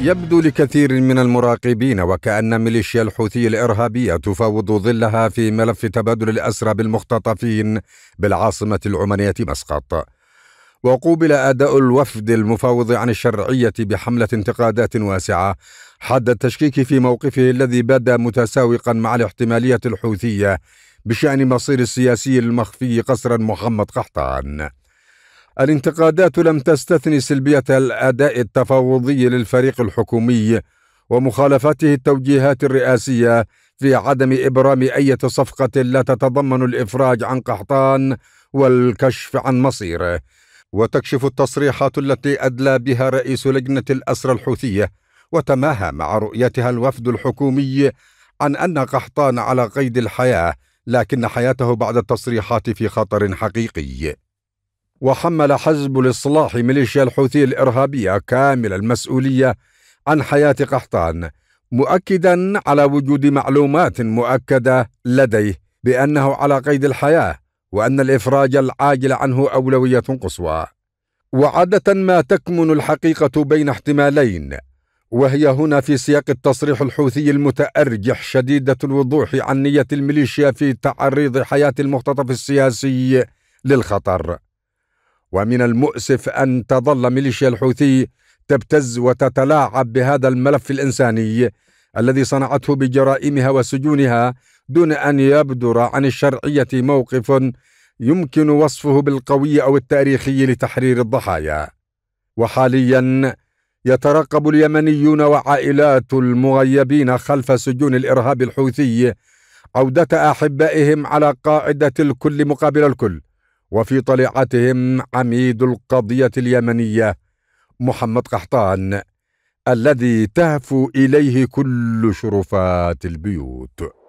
يبدو لكثير من المراقبين وكأن ميليشيا الحوثي الإرهابية تفاوض ظلها في ملف تبادل الأسرى بالمختطفين بالعاصمة العمانية مسقط وقوبل أداء الوفد المفاوض عن الشرعية بحملة انتقادات واسعة حد التشكيك في موقفه الذي بدا متساوقا مع الاحتمالية الحوثية بشأن مصير السياسي المخفي قصرا محمد قحطان الانتقادات لم تستثني سلبية الأداء التفاوضي للفريق الحكومي ومخالفته التوجيهات الرئاسية في عدم إبرام أي صفقة لا تتضمن الإفراج عن قحطان والكشف عن مصيره وتكشف التصريحات التي أدلى بها رئيس لجنة الأسرى الحوثية وتماهى مع رؤيتها الوفد الحكومي عن أن قحطان على قيد الحياة لكن حياته بعد التصريحات في خطر حقيقي وحمل حزب الإصلاح ميليشيا الحوثي الإرهابية كامل المسؤولية عن حياة قحطان مؤكدا على وجود معلومات مؤكدة لديه بأنه على قيد الحياة وأن الإفراج العاجل عنه أولوية قصوى وعادة ما تكمن الحقيقة بين احتمالين وهي هنا في سياق التصريح الحوثي المتأرجح شديدة الوضوح عن نية الميليشيا في تعريض حياة المختطف السياسي للخطر ومن المؤسف أن تظل ميليشيا الحوثي تبتز وتتلاعب بهذا الملف الإنساني الذي صنعته بجرائمها وسجونها دون أن يبدر عن الشرعية موقف يمكن وصفه بالقوي أو التاريخي لتحرير الضحايا وحاليا يترقب اليمنيون وعائلات المغيبين خلف سجون الإرهاب الحوثي عودة أحبائهم على قاعدة الكل مقابل الكل وفي طليعتهم عميد القضية اليمنية محمد قحطان الذي تهفو إليه كل شرفات البيوت